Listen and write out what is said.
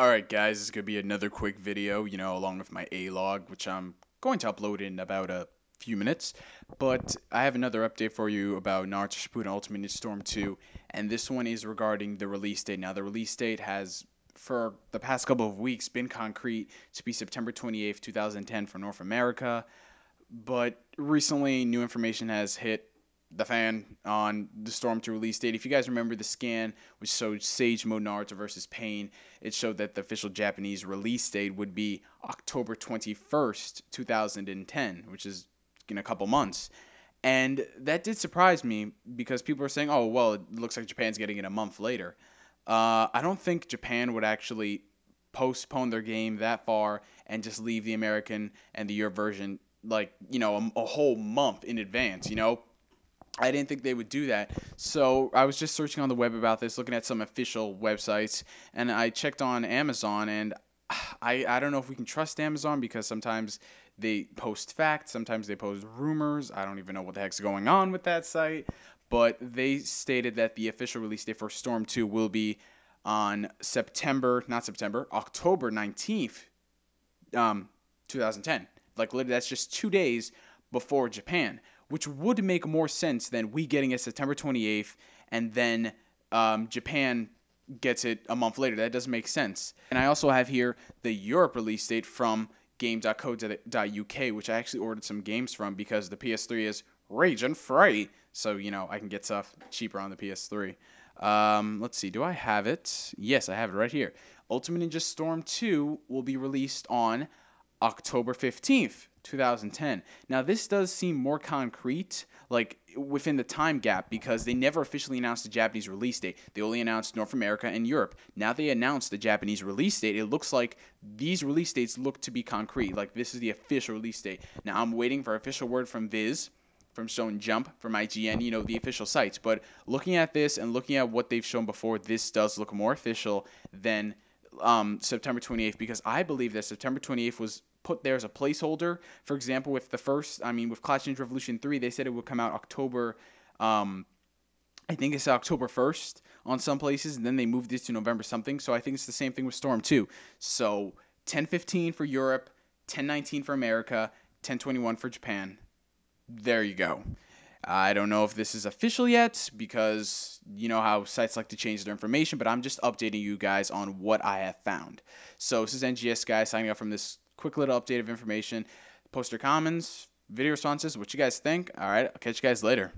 All right, guys, this is going to be another quick video, you know, along with my A-log, which I'm going to upload in about a few minutes. But I have another update for you about Naruto Shippuden Ultimate Ninja Storm 2, and this one is regarding the release date. Now, the release date has, for the past couple of weeks, been concrete to be September 28th, 2010 for North America, but recently new information has hit the fan on the Storm to release date. If you guys remember the scan, which showed Sage Mode Naruto versus Pain, it showed that the official Japanese release date would be October 21st, 2010, which is in a couple months. And that did surprise me because people are saying, oh, well, it looks like Japan's getting it a month later. Uh, I don't think Japan would actually postpone their game that far and just leave the American and the Europe version like, you know, a, a whole month in advance, you know? I didn't think they would do that. So I was just searching on the web about this, looking at some official websites, and I checked on Amazon, and I, I don't know if we can trust Amazon because sometimes they post facts, sometimes they post rumors. I don't even know what the heck's going on with that site. But they stated that the official release date for Storm 2 will be on September, not September, October 19th, um, 2010. Like, literally, that's just two days before Japan, which would make more sense than we getting it September 28th and then um, Japan gets it a month later. That doesn't make sense. And I also have here the Europe release date from game.co.uk, which I actually ordered some games from because the PS3 is raging free. So, you know, I can get stuff cheaper on the PS3. Um, let's see, do I have it? Yes, I have it right here. Ultimate Ninja Storm 2 will be released on October 15th, 2010. Now, this does seem more concrete, like within the time gap, because they never officially announced the Japanese release date. They only announced North America and Europe. Now they announced the Japanese release date. It looks like these release dates look to be concrete, like this is the official release date. Now, I'm waiting for official word from Viz. From Stone Jump, from IGN, you know, the official sites. But looking at this and looking at what they've shown before, this does look more official than um, September 28th because I believe that September 28th was put there as a placeholder. For example, with the first, I mean, with Clash Ninja Revolution 3, they said it would come out October, um, I think it's October 1st on some places, and then they moved it to November something. So I think it's the same thing with Storm 2. So 10.15 for Europe, 10.19 for America, 10.21 for Japan. There you go. I don't know if this is official yet because you know how sites like to change their information, but I'm just updating you guys on what I have found. So this is NGS guy signing off from this quick little update of information. Post your comments, video responses, what you guys think. All right, I'll catch you guys later.